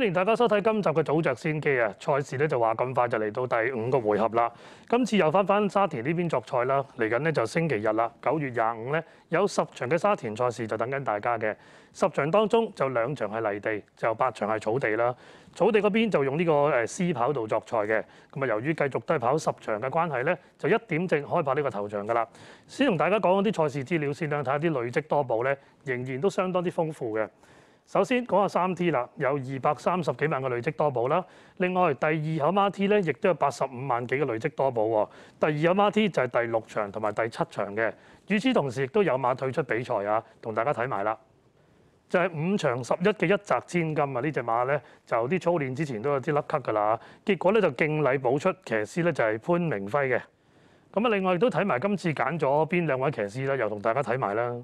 歡迎大家收睇今集嘅早着先機啊！賽事咧就話咁快就嚟到第五個回合啦。今次又翻翻沙田呢邊作賽啦。嚟緊咧就星期日啦，九月廿五咧有十場嘅沙田賽事就等緊大家嘅十場當中就兩場係泥地，就八場係草地啦。草地嗰邊就用呢個誒 C 跑道作賽嘅。咁啊，由於繼續都係跑十場嘅關係咧，就一點正開跑呢個頭場噶啦。先同大家講啲賽事資料先啦，睇下啲累積多寶咧仍然都相當之豐富嘅。首先講下三 T 啦，有二百三十幾萬個累積多寶啦。另外第二口馬 T 咧，亦都有八十五萬幾個累積多寶喎。第二口馬 T 就係第六場同埋第七場嘅。與此同時，亦都有馬退出比賽啊，同大家睇埋啦。就係五場十一嘅一摘千金啊！呢只馬咧，就啲操練之前都有啲甩咳㗎噶啦。結果咧就敬禮補出騎師咧就係潘明輝嘅。咁啊，另外亦都睇埋今次揀咗邊兩位騎師啦，又同大家睇埋啦。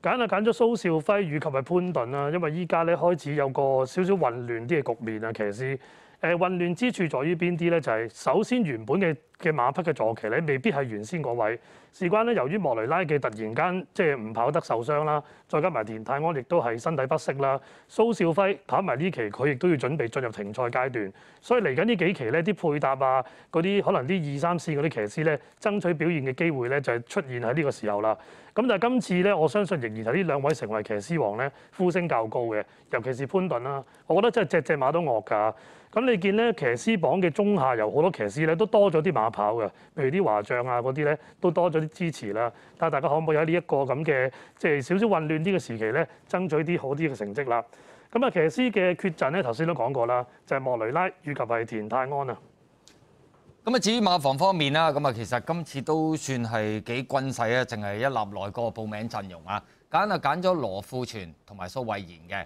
揀啊揀咗蘇兆輝以及係潘頓啦，因為依家咧開始有個少少混亂啲嘅局面啊。騎士誒混亂之處在於邊啲咧？就係首先原本嘅。嘅馬匹嘅坐騎咧，未必係原先嗰位。事關咧，由於莫雷拉嘅突然間即係唔跑得受傷啦，再加埋田泰安亦都係身體不適啦，蘇少輝跑埋呢期佢亦都要準備進入停賽階段。所以嚟緊呢幾期咧，啲配搭啊，嗰啲可能啲二三線嗰啲騎師咧，爭取表現嘅機會咧，就係出現喺呢個時候啦。咁但係今次咧，我相信仍然係呢兩位成為騎師王咧，呼聲較高嘅，尤其是潘頓啦。我覺得真係只只馬都惡㗎。咁你見咧騎師榜嘅中下游好多騎師咧，都多咗啲馬。跑嘅，譬如啲華將啊嗰啲咧，都多咗啲支持啦。但系大家可唔可以喺呢一個咁嘅，即係少少混亂啲嘅時期咧，爭取啲好啲嘅成績啦。咁啊，騎師嘅決戰咧，頭先都講過啦，就係莫雷拉以及係田泰安啊。咁啊，至於馬房方面啦，咁啊，其實今次都算係幾均勢啊，淨係一立內個報名陣容啊，揀啊揀咗羅富全同埋蘇慧賢嘅。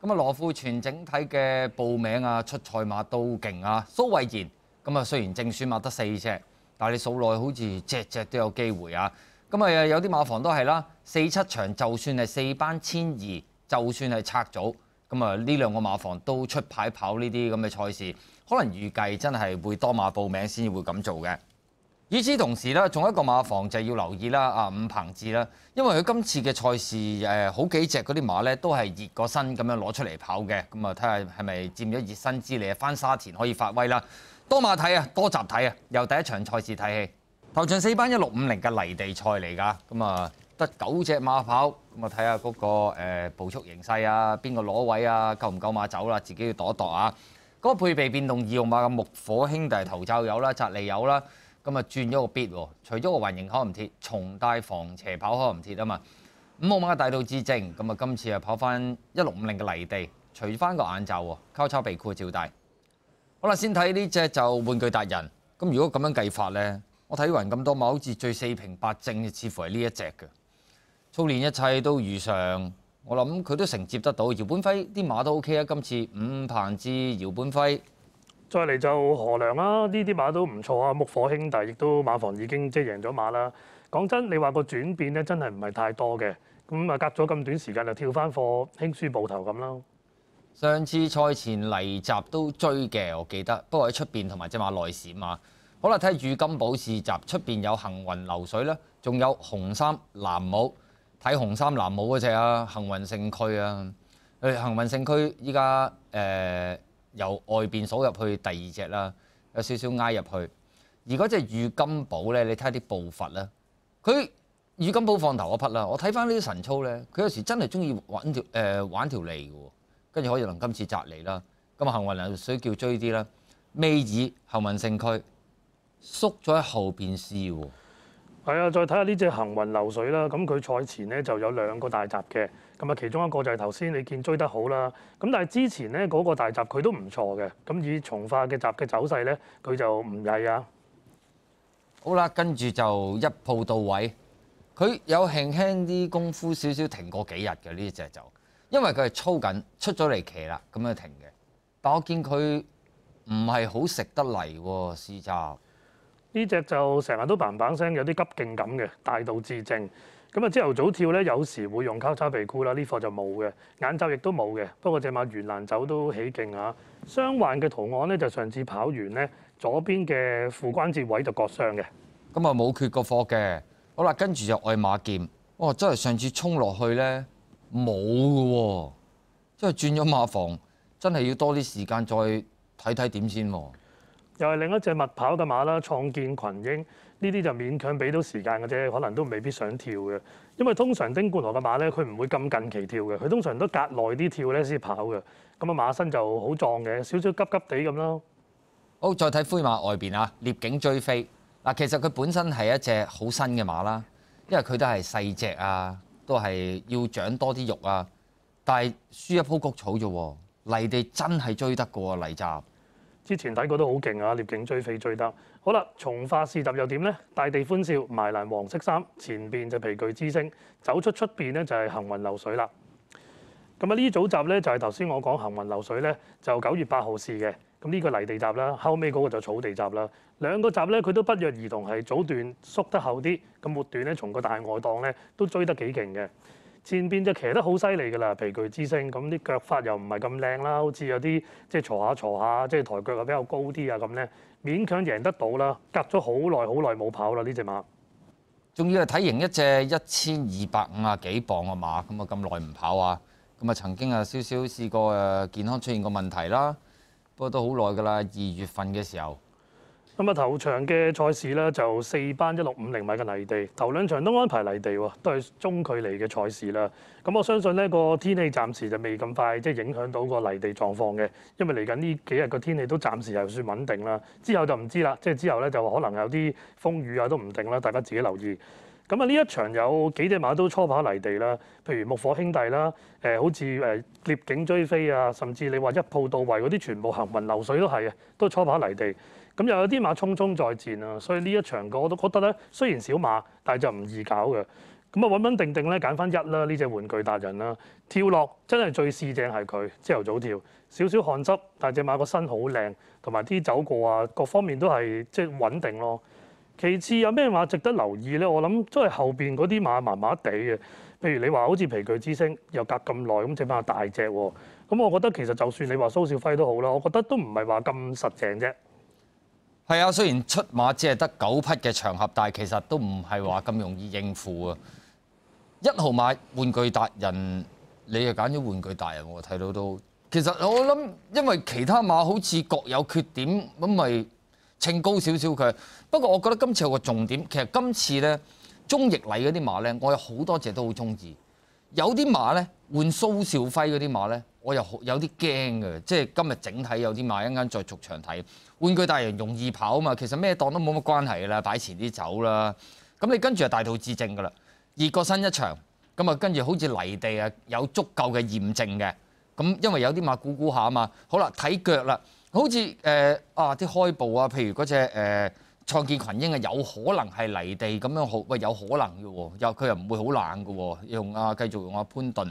咁啊，羅富全整體嘅報名啊，出賽馬都勁啊，蘇慧賢。咁啊，雖然正選馬得四隻，但你數耐好似隻隻都有機會啊！咁啊，有啲馬房都係啦，四七場就算係四班千二，就算係拆組，咁啊呢兩個馬房都出牌跑呢啲咁嘅賽事，可能預計真係會多馬報名先會咁做嘅。與此同時咧，仲一個馬房就要留意啦，啊伍鵬志啦，因為佢今次嘅賽事誒好幾隻嗰啲馬咧都係熱過身咁樣攞出嚟跑嘅，咁啊睇下係咪佔咗熱身之利翻沙田可以發威啦。多馬睇啊，多集睇啊，又第一場賽事睇戲。頭上四班一六五零嘅泥地賽嚟㗎，咁啊得九隻馬跑，咁啊睇下嗰個誒速形勢啊，邊個攞位啊，夠唔夠馬走啦，自己要躲一躲啊。嗰個配備變動二號馬嘅木火兄弟頭罩有啦，扎利有啦，咁啊轉咗個 bit 喎，除咗個雲形可唔鐵，重帶防斜跑可唔鐵啊嘛。五號馬大道至正，咁啊今次啊跑翻一六五零嘅泥地，除翻個眼罩喎，交叉鼻括照戴。好啦，先睇呢只就玩具達人。咁如果咁樣計法呢，我睇完咁多馬，好似最四平八正，似乎係呢一隻嘅。操練一切都如常，我諗佢都承接得到。姚本輝啲馬都 OK 啊，今次五鹏至姚本輝。再嚟就何良啦，呢啲馬都唔錯啊。木火兄弟亦都馬房已經即係贏咗馬啦。講真，你話個轉變咧，真係唔係太多嘅。咁啊，隔咗咁短時間就跳翻貨輕輸報頭咁啦。上次賽前嚟集都追嘅，我記得。不過喺出邊同埋只馬內閃啊！好啦，睇下御金寶市集，出邊有幸運流水啦，仲有紅衫藍帽。睇紅衫藍帽嗰只啊，幸運勝區啊！誒，幸運勝區依家誒由外邊數入去第二隻啦，有少少挨入去。而嗰只御金寶咧，你睇下啲步伐啦，佢御金寶放頭嗰匹啦，我睇翻呢啲神操咧，佢有時真係中意玩條誒玩條脷嘅。跟住可以能今次摘嚟啦，咁啊行雲流水叫追啲啦，未以行運勝區縮咗後邊試喎。係啊，再睇下呢只行雲流水啦，咁佢賽前咧就有兩個大閘嘅，咁啊其中一個就係頭先你見追得好啦，咁但係之前咧嗰個大閘佢都唔錯嘅，咁以從化嘅閘嘅走勢咧，佢就唔係啊。好啦，跟住就一鋪到位，佢有輕輕啲功夫少少停過幾日嘅呢只就。因為佢係操緊，出咗嚟騎啦，咁樣停嘅。但我見佢唔係好食得嚟，試咋？呢只就成日都 b a 聲，有啲急勁感嘅，大道至正。咁啊，朝頭早跳咧，有時會用交叉鼻箍啦，呢課就冇嘅，眼罩亦都冇嘅。不過隻馬元蘭走都起勁啊！雙環嘅圖案咧，就上次跑完咧，左邊嘅副關節位就割傷嘅。咁啊，冇缺個課嘅。好啦，跟住就愛馬劍。哦，真係上次衝落去咧，冇因系轉咗馬房，真係要多啲時間再睇睇點先。又係另一隻密跑嘅馬啦，創建群英呢啲就勉強俾到時間嘅啫，可能都未必想跳嘅。因為通常丁冠華嘅馬咧，佢唔會咁近期跳嘅，佢通常都隔耐啲跳咧先跑嘅。咁啊，馬身就好壯嘅，少少急急地咁咯。好，再睇灰馬外邊啊，獵景追飛嗱，其實佢本身係一隻好新嘅馬啦，因為佢都係細只啊，都係要長多啲肉啊。但系輸一鋪谷草啫，泥地真係追得過啊泥集。之前睇過都好勁啊，獵警追飛追得。好啦，從化市集又點呢？大地歡笑，埋欄黃色衫，前邊就皮具之星，走出出邊呢，就係行雲流水啦。咁啊呢組集呢，就係頭先我講行雲流水呢，就九月八號試嘅。咁呢個泥地集啦，後尾嗰個就草地集啦。兩個集呢，佢都不約而同係早段縮得厚啲，咁末段呢，從個大外檔呢，都追得幾勁嘅。前邊就騎得好犀利㗎啦，皮具之聲，咁啲腳法又唔係咁靚啦，好似有啲即係坐下坐下，即係抬腳又比較高啲啊咁咧，勉強贏得到啦。隔咗好耐好耐冇跑啦呢只馬，仲要係體型一隻一千二百五啊幾磅嘅馬，咁啊咁耐唔跑啊，咁啊曾經啊少少試過誒健康出現個問題啦，不過都好耐㗎啦，二月份嘅時候。咁啊！頭場嘅賽事咧就四班一六五零米嘅泥地，頭兩場都安排泥地喎，都係中距離嘅賽事啦。咁我相信咧個天氣暫時就未咁快即係影響到個泥地狀況嘅，因為嚟緊呢幾日個天氣都暫時係算穩定啦。之後就唔知啦，即係之後咧就可能有啲風雨啊都唔定啦，大家自己留意。咁啊，呢一場有幾隻馬都初跑泥地啦，譬如木火兄弟啦，誒好似誒獵警追飛啊，甚至你話一鋪到位嗰啲，全部行雲流水都係啊，都初跑泥地。咁又有啲馬匆匆再戰啊，所以呢一場我都覺得咧，雖然小馬，但係就唔易搞嘅。咁啊，穩穩定定咧，揀翻一啦，呢只玩具達人啦，跳落真係最試正係佢，朝頭早跳少少汗汁，但隻馬個身好靚，同埋啲走過啊，各方面都係即係穩定咯。其次有咩馬值得留意咧？我諗都係後邊嗰啲馬麻麻地嘅，譬如你話好似皮具之星，又隔咁耐咁，整翻個大隻喎。咁我覺得其實就算你話蘇少輝都好啦，我覺得都唔係話咁實淨啫。系啊，虽然出马只系得九匹嘅场合，但系其实都唔系话咁容易应付啊！一号马玩具达人，你又拣咗玩具达人，我睇到都，其实我谂，因为其他马好似各有缺点咁，咪称高少少佢。不过我觉得今次有个重点，其实今次咧，中翼礼嗰啲马咧，我有好多只都好中意，有啲马咧，换苏兆辉嗰啲马咧。我又好有啲驚嘅，即係今日整體有啲買，一間再逐場睇。玩具大人容易跑啊嘛，其實咩檔都冇乜關係啦，擺前啲走啦。咁你跟住就大肚自證噶啦。熱個身一場，咁啊跟住好似泥地啊有足夠嘅驗證嘅。咁因為有啲馬估估下啊嘛，好啦睇腳啦，好似誒啊啲開步啊，譬如嗰只誒創建群英啊，有可能係泥地咁樣好，喂有可能嘅喎，又佢又唔會好冷嘅喎，用啊繼續用啊潘頓。